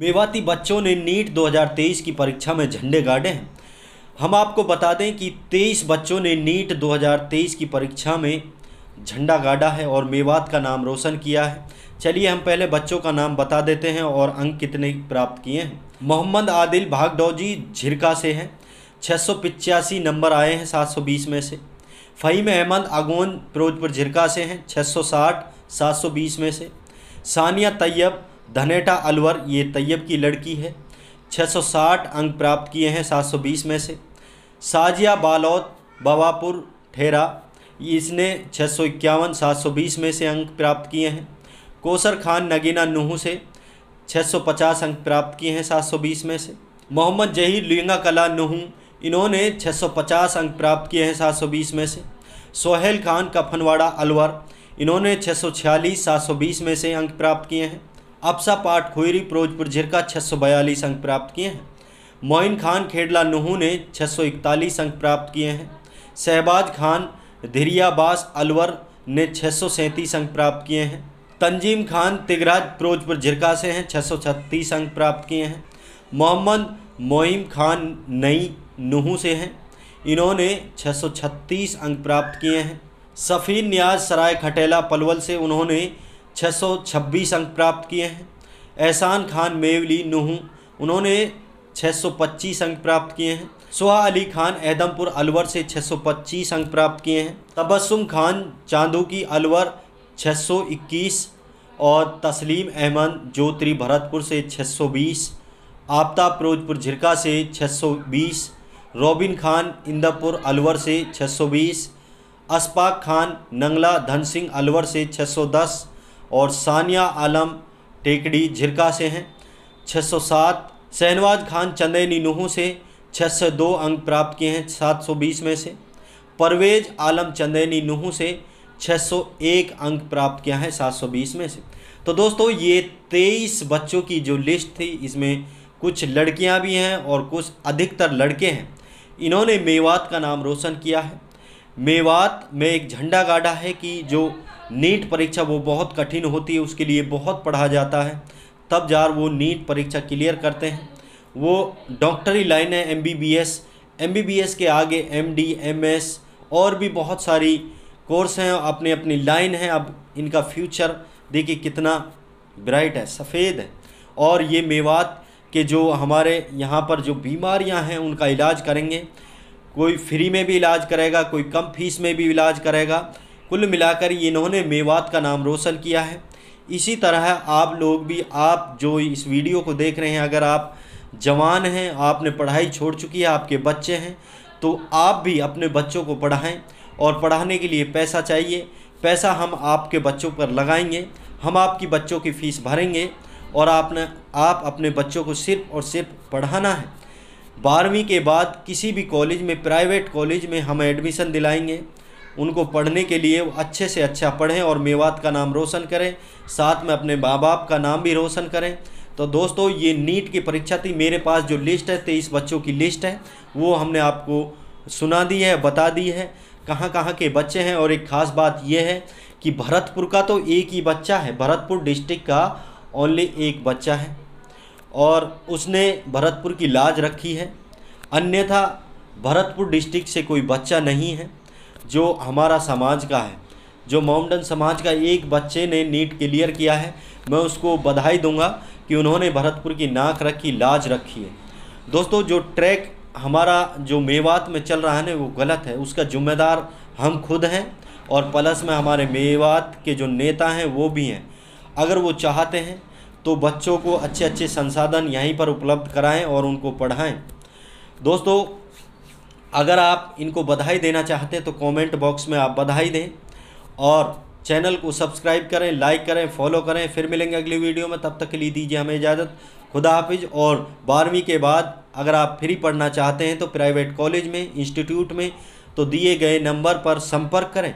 मेवाती बच्चों ने नीट 2023 की परीक्षा में झंडे गाड़े हैं हम आपको बता दें कि 23 बच्चों ने नीट 2023 की परीक्षा में झंडा गाड़ा है और मेवात का नाम रोशन किया है चलिए हम पहले बच्चों का नाम बता देते हैं और अंक कितने प्राप्त किए हैं मोहम्मद आदिल भागडौजी झिरका से हैं छः नंबर आए हैं सात में से फ़हीम अहमद अगवन फिरोजपुर झिरका से हैं 660 720 में से सानिया तैयब धनेटा अलवर ये तैयब की लड़की है 660 अंक प्राप्त किए हैं 720 में से साजिया बालौत बवापुर ठेरा इसने छः सौ इक्यावन सात सौ बीस में से अंक प्राप्त किए हैं कोसर खान नगीना नूह से छः सौ पचास अंक प्राप्त किए हैं सात सौ बीस में से मोहम्मद जही लिंगा कला नूह इन्होंने छः सौ पचास अंक प्राप्त किए हैं सात सौ बीस में से सोहेल खान कफनवाड़ा अलवर इन्होंने छः सौ छियालीस सात सौ बीस में से अंक प्राप्त किए हैं अपसा पाठ खोयरी फिरोजपुर झिरका छः सौ बयालीस अंक प्राप्त किए हैं मोइन खान खेडला नुहू ने छः सौ इकतालीस अंक प्राप्त किए हैं शहबाज खान धीरियाबास अलवर ने छः सौ सैंतीस अंक प्राप्त किए हैं तंजीम खान तिगराज फिरोजपुर झिरका से हैं छः सौ छत्तीस अंक प्राप्त किए हैं मोहम्मद मोइम खान नई नुहू से हैं इन्होंने छः सौ छत्तीस अंक प्राप्त किए हैं सफ़ी न्याज सराय खटेला पलवल से उन्होंने 626 अंक प्राप्त किए हैं एहसान खान मेवली नूह उन्होंने 625 अंक प्राप्त किए हैं सुहा अली खान एदमपुर अलवर से 625 अंक प्राप्त किए हैं तबस्सुम खान चांदू की अलवर 621 और तस्लीम अहमद जोत्री भरतपुर से 620 आपता फिरोजपुर झिरका से 620 रॉबिन खान इंदापुर अलवर से 620 अस्पाक खान नंगला धन सिंह अलवर से 610 और सानिया आलम टेकड़ी झिरका से हैं 607 शहनवाज खान चंदेनी नूह से 602 अंक प्राप्त किए हैं 720 में से परवेज आलम चंदेनी नूह से 601 अंक प्राप्त किया है 720 में से तो दोस्तों ये 23 बच्चों की जो लिस्ट थी इसमें कुछ लड़कियां भी हैं और कुछ अधिकतर लड़के हैं इन्होंने मेवात का नाम रोशन किया है मेवात में एक झंडा गाड़ा है कि जो नीट परीक्षा वो बहुत कठिन होती है उसके लिए बहुत पढ़ा जाता है तब जार वो नीट परीक्षा क्लियर करते हैं वो डॉक्टरी लाइन है M B B S M B B S के आगे एम डी एम एस और भी बहुत सारी कोर्स हैं अपनी अपनी लाइन है अब इनका फ्यूचर देखिए कितना ब्राइट है सफ़ेद है और ये मेवात के जो हमारे यहाँ पर जो बीमारियाँ हैं उनका इलाज करेंगे कोई फ्री में भी इलाज करेगा कोई कम फीस में भी इलाज करेगा कुल मिलाकर इन्होंने मेवात का नाम रोशन किया है इसी तरह आप लोग भी आप जो इस वीडियो को देख रहे हैं अगर आप जवान हैं आपने पढ़ाई छोड़ चुकी है आपके बच्चे हैं तो आप भी अपने बच्चों को पढ़ाएं और पढ़ाने के लिए पैसा चाहिए पैसा हम आपके बच्चों पर लगाएंगे हम आपकी बच्चों की फ़ीस भरेंगे और आपने आप अपने बच्चों को सिर्फ और सिर्फ पढ़ाना है बारहवीं के बाद किसी भी कॉलेज में प्राइवेट कॉलेज में हम एडमिशन दिलाएंगे उनको पढ़ने के लिए अच्छे से अच्छा पढ़ें और मेवात का नाम रोशन करें साथ में अपने माँ बाप का नाम भी रोशन करें तो दोस्तों ये नीट की परीक्षा थी मेरे पास जो लिस्ट है तेईस बच्चों की लिस्ट है वो हमने आपको सुना दी है बता दी है कहाँ कहाँ के बच्चे हैं और एक ख़ास बात यह है कि भरतपुर का तो एक ही बच्चा है भरतपुर डिस्ट्रिक्ट का ओनली एक बच्चा है और उसने भरतपुर की लाज रखी है अन्यथा भरतपुर डिस्ट्रिक्ट से कोई बच्चा नहीं है जो हमारा समाज का है जो माउंटन समाज का एक बच्चे ने नीट क्लियर किया है मैं उसको बधाई दूंगा कि उन्होंने भरतपुर की नाक रखी लाज रखी है दोस्तों जो ट्रैक हमारा जो मेवात में चल रहा है ना वो गलत है उसका जिम्मेदार हम खुद हैं और प्लस में हमारे मेवात के जो नेता हैं वो भी हैं अगर वो चाहते हैं तो बच्चों को अच्छे अच्छे संसाधन यहीं पर उपलब्ध कराएं और उनको पढ़ाएं दोस्तों अगर आप इनको बधाई देना चाहते हैं तो कमेंट बॉक्स में आप बधाई दें और चैनल को सब्सक्राइब करें लाइक करें फॉलो करें फिर मिलेंगे अगली वीडियो में तब तक के लिए दीजिए हमें इजाज़त खुदा हाफिज और बारहवीं के बाद अगर आप फ्री पढ़ना चाहते हैं तो प्राइवेट कॉलेज में इंस्टीट्यूट में तो दिए गए नंबर पर संपर्क करें